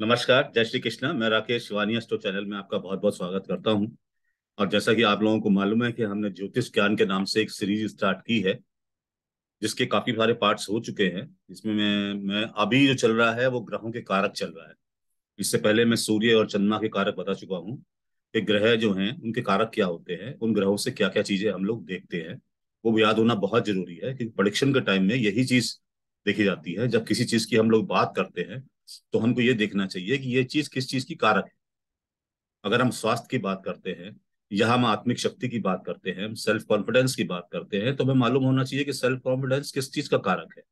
नमस्कार जय श्री कृष्णा मैं राकेश वानिया स्टो चैनल में आपका बहुत बहुत स्वागत करता हूं और जैसा कि आप लोगों को मालूम है कि हमने ज्योतिष ज्ञान के नाम से एक सीरीज स्टार्ट की है जिसके काफी सारे पार्ट्स हो चुके हैं इसमें मैं मैं अभी जो चल रहा है वो ग्रहों के कारक चल रहा है इससे पहले मैं सूर्य और चंद्रमा के कारक बता चुका हूँ कि ग्रह जो हैं उनके कारक क्या होते हैं उन ग्रहों से क्या क्या चीजें हम लोग देखते हैं वो याद होना बहुत जरूरी है क्योंकि परीक्षण के टाइम में यही चीज देखी जाती है जब किसी चीज की हम लोग बात करते हैं तो हमको ये देखना चाहिए कि ये चीज किस चीज की कारक है अगर हम स्वास्थ्य की बात करते हैं या हम आत्मिक शक्ति की बात करते हैं हम सेल्फ कॉन्फिडेंस की बात करते हैं तो हमें मालूम होना चाहिए कि सेल्फ कॉन्फिडेंस किस चीज का कारक है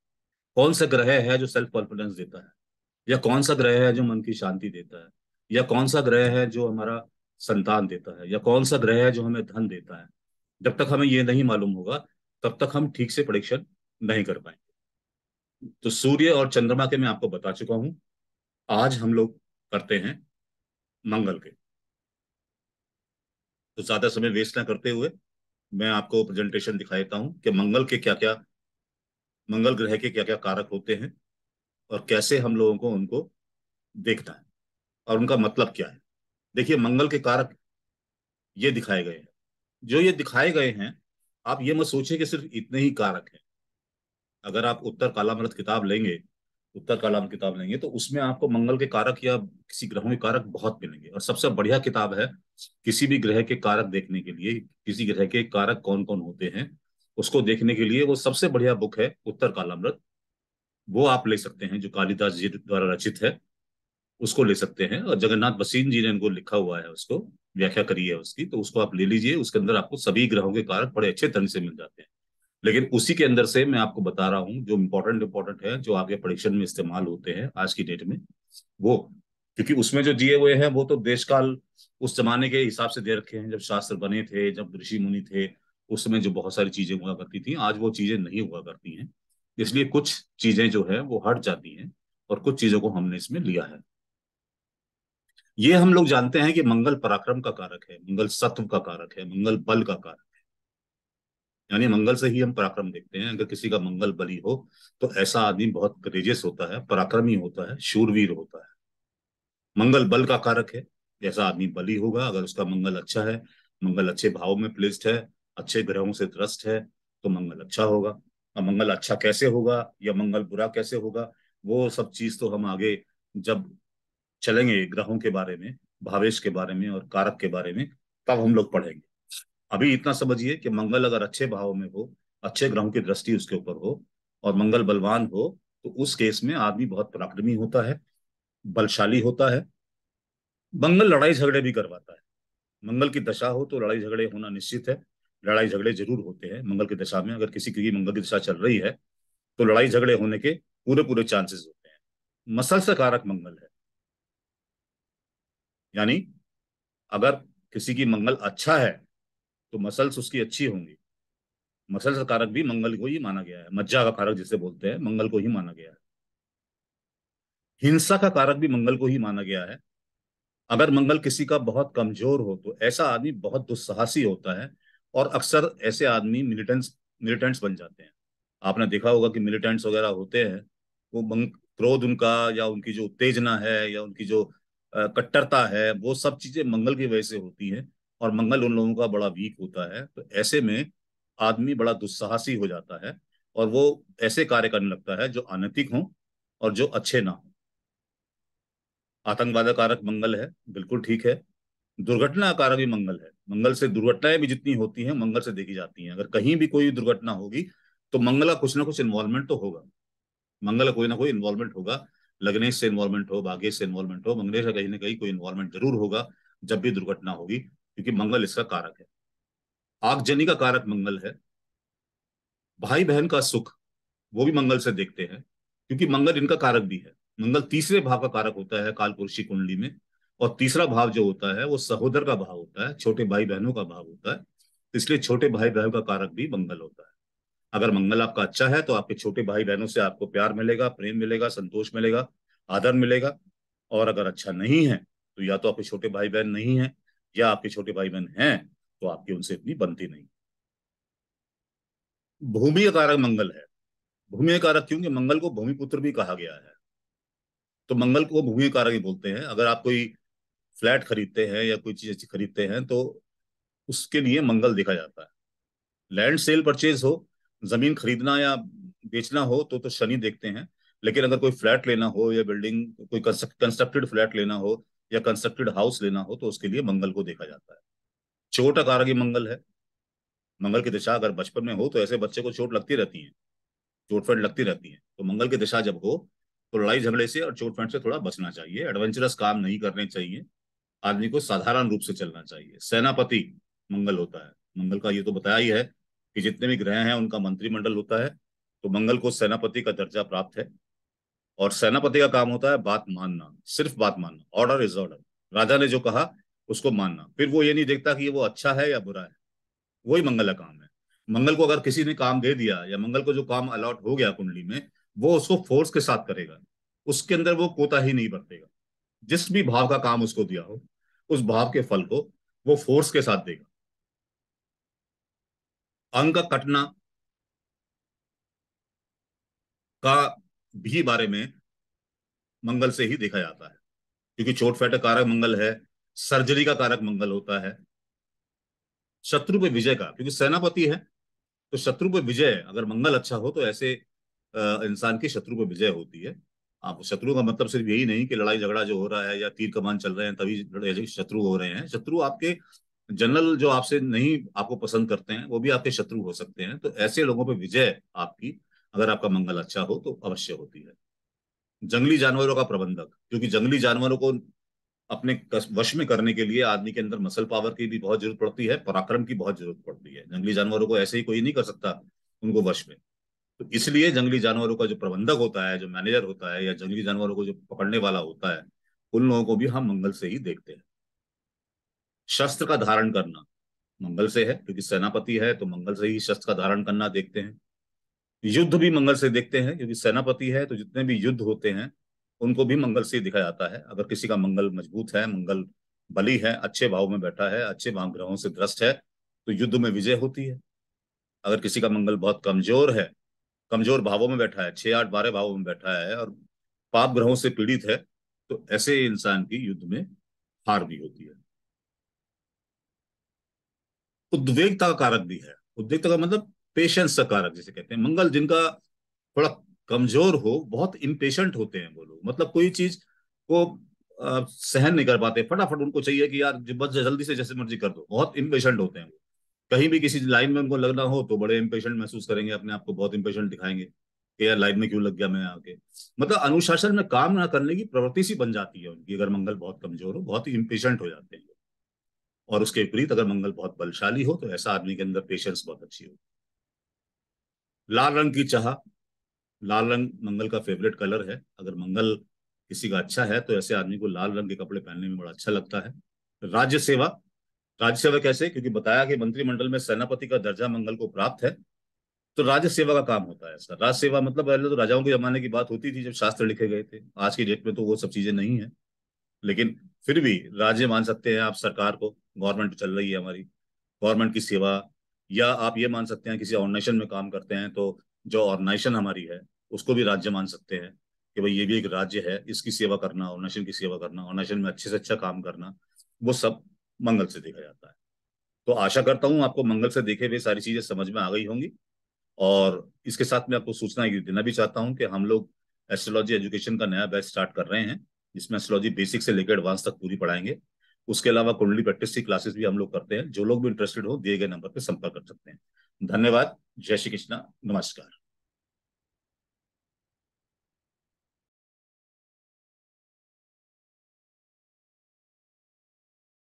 कौन सा ग्रह है जो सेल्फ कॉन्फिडेंस देता है या कौन सा ग्रह है जो मन की शांति देता है या कौन सा ग्रह है जो हमारा संतान देता है या कौन सा ग्रह है जो हमें धन देता है जब तक हमें ये नहीं मालूम होगा तब तक हम ठीक से परीक्षण नहीं कर पाएंगे तो सूर्य और चंद्रमा के मैं आपको बता चुका हूं आज हम लोग करते हैं मंगल के तो ज्यादा समय वेस्ट ना करते हुए मैं आपको प्रेजेंटेशन दिखा देता हूं कि मंगल के क्या क्या मंगल ग्रह के क्या क्या कारक होते हैं और कैसे हम लोगों को उनको देखना है और उनका मतलब क्या है देखिए मंगल के कारक ये दिखाए गए हैं जो ये दिखाए गए हैं आप ये मत सोचिए कि सिर्फ इतने ही कारक हैं अगर आप उत्तर कालामृत किताब लेंगे उत्तर कालाम किताब लेंगे तो उसमें आपको मंगल के कारक या किसी ग्रहों के कारक बहुत मिलेंगे और सबसे बढ़िया किताब है किसी भी ग्रह के कारक देखने के लिए किसी ग्रह के कारक कौन कौन होते हैं उसको देखने के लिए वो सबसे बढ़िया बुक है उत्तर कालामृत वो आप ले सकते हैं जो कालिदास जी द्वारा रचित है उसको ले सकते हैं और जगन्नाथ बसीन जी ने इनको लिखा हुआ है उसको व्याख्या करी है उसकी तो उसको आप ले लीजिए उसके अंदर आपको सभी ग्रहों के कारक बड़े अच्छे ढंग से मिल जाते हैं लेकिन उसी के अंदर से मैं आपको बता रहा हूँ जो इम्पोर्टेंट इम्पोर्टेंट है जो आपके परीक्षण में इस्तेमाल होते हैं आज की डेट में वो क्योंकि उसमें जो दिए हुए हैं वो तो देशकाल उस जमाने के हिसाब से दे रखे हैं जब शास्त्र बने थे जब ऋषि मुनि थे उस समय जो बहुत सारी चीजें हुआ करती थी आज वो चीजें नहीं हुआ करती हैं इसलिए कुछ चीजें जो है वो हट जाती हैं और कुछ चीजों को हमने इसमें लिया है ये हम लोग जानते हैं कि मंगल पराक्रम का कारक है मंगल सत्व का कारक है मंगल बल का कारक यानी मंगल से ही हम पराक्रम देखते हैं अगर किसी का मंगल बली हो तो ऐसा आदमी बहुत करेजियस होता है पराक्रमी होता है शूरवीर होता है मंगल बल का कारक है जैसा आदमी बली होगा अगर उसका मंगल अच्छा है मंगल अच्छे भाव में प्लेस्ड है अच्छे ग्रहों से त्रस्त है तो मंगल अच्छा होगा और मंगल अच्छा कैसे होगा या मंगल बुरा कैसे होगा वो सब चीज तो हम आगे जब चलेंगे ग्रहों के बारे में भावेश के बारे में और कारक के बारे में तब हम लोग पढ़ेंगे अभी इतना समझिए कि मंगल अगर अच्छे भाव में हो अच्छे ग्रहों की दृष्टि उसके ऊपर हो और मंगल बलवान हो तो उस केस में आदमी बहुत पराक्रमी होता है बलशाली होता है मंगल लड़ाई झगड़े भी करवाता है मंगल की दशा हो तो लड़ाई झगड़े होना निश्चित है लड़ाई झगड़े जरूर होते हैं मंगल की दशा में अगर किसी की मंगल की दशा चल रही है तो लड़ाई झगड़े होने के पूरे पूरे चांसेस होते हैं मसल से कारक मंगल है यानी अगर किसी की मंगल अच्छा है तो मसल्स उसकी अच्छी होंगी मसल्स का कारक भी मंगल को ही माना गया है मज्जा का कारक जिसे बोलते हैं मंगल को ही माना गया है हिंसा का कारक भी मंगल को ही माना गया है अगर मंगल किसी का बहुत कमजोर हो तो ऐसा आदमी बहुत दुस्साहसी होता है और अक्सर ऐसे आदमी मिलिटेंट्स मिलिटेंट्स बन जाते हैं आपने देखा होगा कि मिलिटेंट्स वगैरह होते हैं वो क्रोध उनका या उनकी जो उत्तेजना है या उनकी जो कट्टरता है वो सब चीजें मंगल की वजह से होती हैं और मंगल उन लोगों का बड़ा वीक होता है तो ऐसे में आदमी बड़ा दुस्साहसी हो जाता है और वो ऐसे कार्य करने लगता है जो अनैतिक हो और जो अच्छे ना हो आतंकवाद कारक मंगल है बिल्कुल ठीक है दुर्घटना कारक भी मंगल है मंगल से दुर्घटनाएं भी जितनी होती हैं मंगल से देखी जाती हैं अगर कहीं भी कोई दुर्घटना होगी तो मंगल का कुछ ना कुछ इन्वॉल्वमेंट तो होगा मंगल का कोई ना कोई इन्वॉल्वमेंट होगा लग्नेश से इन्वॉल्वमेंट हो बागेश से इन्वॉल्वमेंट हो मंगलेश का कहीं ना कहीं कोई इन्वॉल्वमेंट जरूर होगा जब भी दुर्घटना होगी क्योंकि मंगल इसका कारक है आगजनी का कारक मंगल है भाई बहन का सुख वो भी मंगल से देखते हैं क्योंकि मंगल इनका कारक भी है मंगल तीसरे भाव का कारक होता है कालपुरुषी कुंडली में और तीसरा भाव जो होता है वो सहोदर का भाव होता है छोटे भाई बहनों का भाव होता है इसलिए छोटे भाई बहन का कारक भी मंगल होता है अगर मंगल आपका अच्छा है तो आपके छोटे भाई बहनों से आपको प्यार मिलेगा प्रेम मिलेगा संतोष मिलेगा आदर मिलेगा और अगर अच्छा नहीं है तो या तो आपके छोटे भाई बहन नहीं है या आपके छोटे भाई बहन हैं तो आपकी उनसे इतनी बनती नहीं भूमि कारक मंगल है भूमि कारक क्योंकि मंगल को भूमिपुत्र भी कहा गया है तो मंगल को भूमि कारक ही बोलते हैं अगर आप कोई फ्लैट खरीदते हैं या कोई चीज खरीदते हैं तो उसके लिए मंगल देखा जाता है लैंड सेल परचेज हो जमीन खरीदना या बेचना हो तो तो शनि देखते हैं लेकिन अगर कोई फ्लैट लेना हो या बिल्डिंग कोई कंस्ट्रक्टेड फ्लैट लेना हो या कंस्ट्रक्टेड हाउस लेना हो तो उसके लिए मंगल को देखा जाता है चोट अकारागी मंगल है मंगल की दिशा अगर बचपन में हो तो ऐसे बच्चे को चोट लगती रहती है चोट फेंट लगती रहती है तो मंगल की दिशा जब हो तो लड़ाई झगड़े से और चोट फेंट से थोड़ा बचना चाहिए एडवेंचरस काम नहीं करने चाहिए आदमी को साधारण रूप से चलना चाहिए सेनापति मंगल होता है मंगल का ये तो बताया ही है कि जितने भी ग्रह हैं उनका मंत्रिमंडल होता है तो मंगल को सेनापति का दर्जा प्राप्त है और सेनापति का काम होता है बात मानना सिर्फ बात मानना ऑर्डर इज ऑर्डर राजा ने जो कहा उसको मानना फिर वो ये नहीं देखता कि वो अच्छा है या बुरा है वही मंगल का काम है मंगल को अगर किसी ने काम दे दिया या मंगल को जो काम अलॉट हो गया कुंडली में वो उसको फोर्स के साथ करेगा उसके अंदर वो कोता ही नहीं बरतेगा जिस भी भाव का काम उसको दिया हो उस भाव के फल को वो फोर्स के साथ देगा अंग का कटना का भी बारे में मंगल से ही देखा जाता है क्योंकि चोट फैट कारक मंगल है सर्जरी का कारक मंगल होता है शत्रु पे विजय का क्योंकि सेनापति है तो शत्रु पे विजय अगर मंगल अच्छा हो तो ऐसे इंसान की शत्रु पे विजय होती है आप शत्रु का मतलब सिर्फ यही नहीं कि लड़ाई झगड़ा जो हो रहा है या तीर कमान चल रहे हैं तभी शत्रु हो रहे हैं शत्रु आपके जनरल जो आपसे नहीं आपको पसंद करते हैं वो भी आपके शत्रु हो सकते हैं तो ऐसे लोगों पर विजय आपकी अगर आपका मंगल अच्छा हो तो अवश्य होती है जंगली जानवरों का प्रबंधक क्योंकि जंगली जानवरों को अपने वश में करने के लिए आदमी के अंदर मसल पावर की भी बहुत जरूरत पड़ती है पराक्रम की बहुत जरूरत पड़ती है जंगली जानवरों को ऐसे ही कोई नहीं कर सकता उनको वश में तो इसलिए जंगली जानवरों का जो प्रबंधक होता है जो मैनेजर होता है या जंगली जानवरों को जो पकड़ने वाला होता है उन लोगों को भी हम मंगल से ही देखते हैं शस्त्र का धारण करना मंगल से है क्योंकि सेनापति है तो मंगल से ही शस्त्र का धारण करना देखते हैं युद्ध भी मंगल से देखते हैं क्योंकि सेनापति है तो जितने भी युद्ध होते हैं उनको भी मंगल से दिखाया जाता है अगर किसी का मंगल मजबूत है मंगल बली है अच्छे भाव में बैठा है अच्छे ग्रहों से ग्रस्त है तो युद्ध में विजय होती है अगर किसी का मंगल बहुत कमजोर है कमजोर भावों में बैठा है छह आठ बारह भावों में बैठा है और पाप ग्रहों से पीड़ित है तो ऐसे इंसान की युद्ध में हार भी होती है उद्वेगता का कारक भी है उद्वेगता का मतलब पेशेंस का कारक जिसे कहते हैं मंगल जिनका थोड़ा कमजोर हो बहुत इम्पेशेंट होते हैं वो लोग मतलब कोई चीज को सहन नहीं कर पाते फटाफट उनको चाहिए कि यार बस जल्दी से जैसे मर्जी कर दो बहुत इम्पेशेंट होते हैं वो कहीं भी किसी लाइन में उनको लगना हो तो बड़े इम्पेशेंट महसूस करेंगे अपने आप को बहुत इम्पेशेंट दिखाएंगे कि यार लाइन में क्यों लग गया मैं आके मतलब अनुशासन में काम ना करने की प्रवृत्ति सी बन जाती है उनकी अगर मंगल बहुत कमजोर हो बहुत ही इम्पेशेंट हो जाते हैं और उसके विपरीत अगर मंगल बहुत बलशाली हो तो ऐसा आदमी के अंदर पेशेंस बहुत अच्छी होती है लाल रंग की चाह लाल रंग मंगल का फेवरेट कलर है अगर मंगल किसी का अच्छा है तो ऐसे आदमी को लाल रंग के कपड़े पहनने में बड़ा अच्छा लगता है राज्य सेवा राज्य सेवा कैसे क्योंकि बताया कि मंत्रिमंडल में सेनापति का दर्जा मंगल को प्राप्त है तो राज्य सेवा का काम होता है ऐसा राज्य सेवा मतलब पहले तो राजाओं के जमाने की बात होती थी जब शास्त्र लिखे गए थे आज की डेट में तो वो सब चीजें नहीं है लेकिन फिर भी राज्य मान सकते हैं आप सरकार को गवर्नमेंट चल रही है हमारी गवर्नमेंट की सेवा या आप ये मान सकते हैं किसी ऑर्गेनाइजेशन में काम करते हैं तो जो ऑर्गेनाइजेशन हमारी है उसको भी राज्य मान सकते हैं कि भाई ये भी एक राज्य है इसकी सेवा करना ऑर्गेनाइजेशन की सेवा करना ऑर्गेनाइजेशन में अच्छे से अच्छा काम करना वो सब मंगल से देखा जाता है तो आशा करता हूँ आपको मंगल से देखे हुए सारी चीजें समझ में आ गई होंगी और इसके साथ मैं आपको सूचना देना भी चाहता हूँ कि हम लोग एस्ट्रोलॉजी एजुकेशन का नया बैच स्टार्ट कर रहे हैं जिसमें एस्ट्रोलॉजी बेसिक से लेकर एडवांस तक पूरी पढ़ाएंगे उसके अलावा कुंडली प्रैक्टिस की क्लासेस भी हम लोग करते हैं जो लोग भी इंटरेस्टेड हो दिए गए नंबर पर संपर्क कर सकते हैं धन्यवाद जय श्री कृष्णा नमस्कार